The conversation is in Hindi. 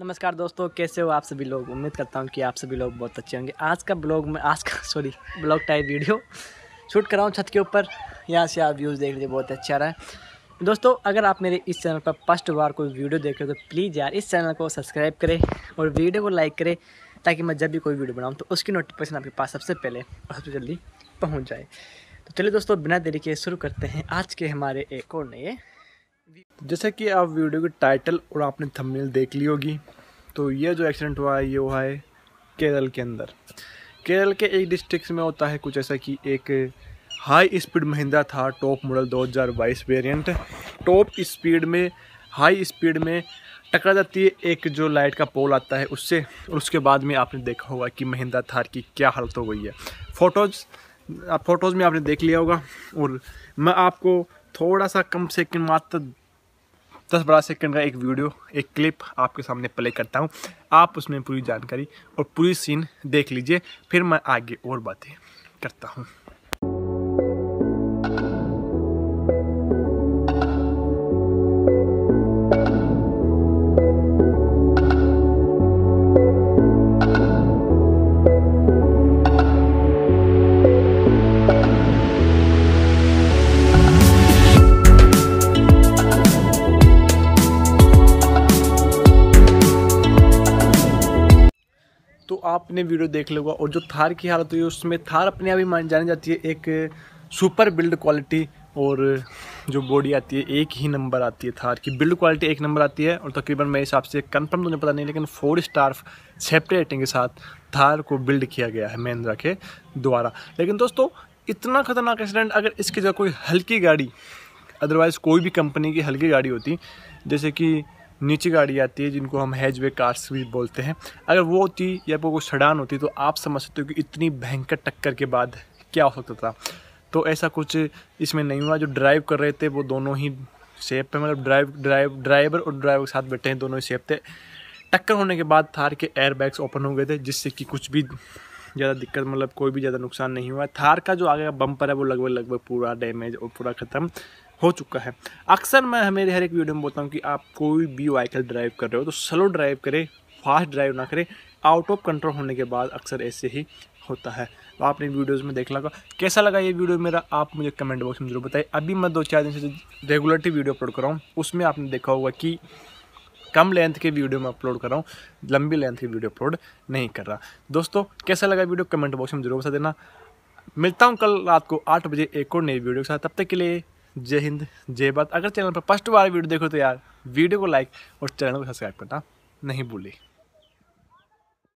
नमस्कार दोस्तों कैसे हो आप सभी लोग उम्मीद करता हूँ कि आप सभी लोग बहुत अच्छे होंगे आज का ब्लॉग में आज का sorry blog type video shoot कर रहा हूँ छत के ऊपर यहाँ से आप व्यूज़ देख लीजिए बहुत अच्छा रहा है दोस्तों अगर आप मेरे इस चैनल पर फर्स्ट बार कोई वीडियो देख रहे हो तो प्लीज़ यार इस चैनल को सब्सक्राइब करें और वीडियो को लाइक करें ताकि मैं जब भी कोई वीडियो बनाऊँ तो उसकी नोटिफिकेशन आपके पास सबसे पहले और सबसे जल्दी पहुँच जाए तो चलिए दोस्तों बिना देरी के शुरू करते हैं आज के हमारे एक और नए जैसे कि आप वीडियो के टाइटल और आपने थंबनेल देख ली होगी तो ये जो एक्सीडेंट हुआ है ये हुआ है केरल के अंदर केरल के एक डिस्ट्रिक्ट में होता है कुछ ऐसा कि एक हाई स्पीड महिंद्रा था top model 2022 variant top speed में हाई स्पीड में टकरा जाती है एक जो लाइट का पोल आता है उससे और उसके बाद में आपने देखा होगा कि महिंद्रा थार की क्या हालत हो गई है फोटोज़ आप फोटोज़ में आपने देख लिया होगा और मैं आपको थोड़ा सा कम से कम मात्र दस बारह सेकंड का एक वीडियो एक क्लिप आपके सामने प्ले करता हूँ आप उसमें पूरी जानकारी और पूरी सीन देख लीजिए फिर मैं आगे और बातें करता हूँ आपने वीडियो देख लोगा और जो थार की हालत हुई उसमें थार अपने आप ही मान जानी जाती है एक सुपर बिल्ड क्वालिटी और जो बॉडी आती है एक ही नंबर आती है थार की बिल्ड क्वालिटी एक नंबर आती है और तकरीबन मेरे हिसाब से कंफर्म तो नहीं पता नहीं लेकिन फोर स्टार सेपरेटिंग रेटिंग के साथ थार को बिल्ड किया गया है महिंद्रा के द्वारा लेकिन दोस्तों इतना ख़तरनाक एक्सीडेंट अगर इसकी जगह कोई हल्की गाड़ी अदरवाइज़ कोई भी कंपनी की हल्की गाड़ी होती जैसे कि नीचे गाड़ी आती है जिनको हम वे कार्स भी बोलते हैं अगर वो होती या फिर कोई सडान होती तो आप समझ सकते हो कि इतनी भयंकर टक्कर के बाद क्या हो सकता था तो ऐसा कुछ इसमें नहीं हुआ जो ड्राइव कर रहे थे वो दोनों ही सेफ पे मतलब ड्राइव ड्राइव ड्राइवर और ड्राइवर के साथ बैठे हैं दोनों ही सेफ थे टक्कर होने के बाद थार के एयर बैग्स ओपन हो गए थे जिससे कि कुछ भी ज़्यादा दिक्कत मतलब कोई भी ज़्यादा नुकसान नहीं हुआ थार का जो आगे का बम्पर है वो लगभग लगभग पूरा डैमेज और पूरा ख़त्म हो चुका है अक्सर मैं मेरे हर एक वीडियो में बोलता हूँ कि आप कोई भी वाइकल ड्राइव कर रहे हो तो स्लो ड्राइव करें फास्ट ड्राइव ना करें आउट ऑफ कंट्रोल होने के बाद अक्सर ऐसे ही होता है तो आपने वीडियोज़ में देख लगा कैसा लगा ये वीडियो मेरा आप मुझे कमेंट बॉक्स में जरूर बताएं अभी मैं दो चार दिन से रेगुलरली वीडियो अपलोड कर रहा हूँ उसमें आपने देखा होगा कि कम लेंथ के वीडियो में अपलोड कर रहा हूँ लंबी लेंथ की वीडियो अपलोड नहीं कर रहा दोस्तों कैसा लगा वीडियो कमेंट बॉक्स में जरूर बता देना मिलता हूँ कल रात को आठ बजे एक और नई वीडियो के साथ तब तक के लिए जय हिंद जय भारत अगर चैनल पर फर्स्ट बार वीडियो देखो तो यार वीडियो को लाइक और चैनल को सब्सक्राइब करना नहीं भूलें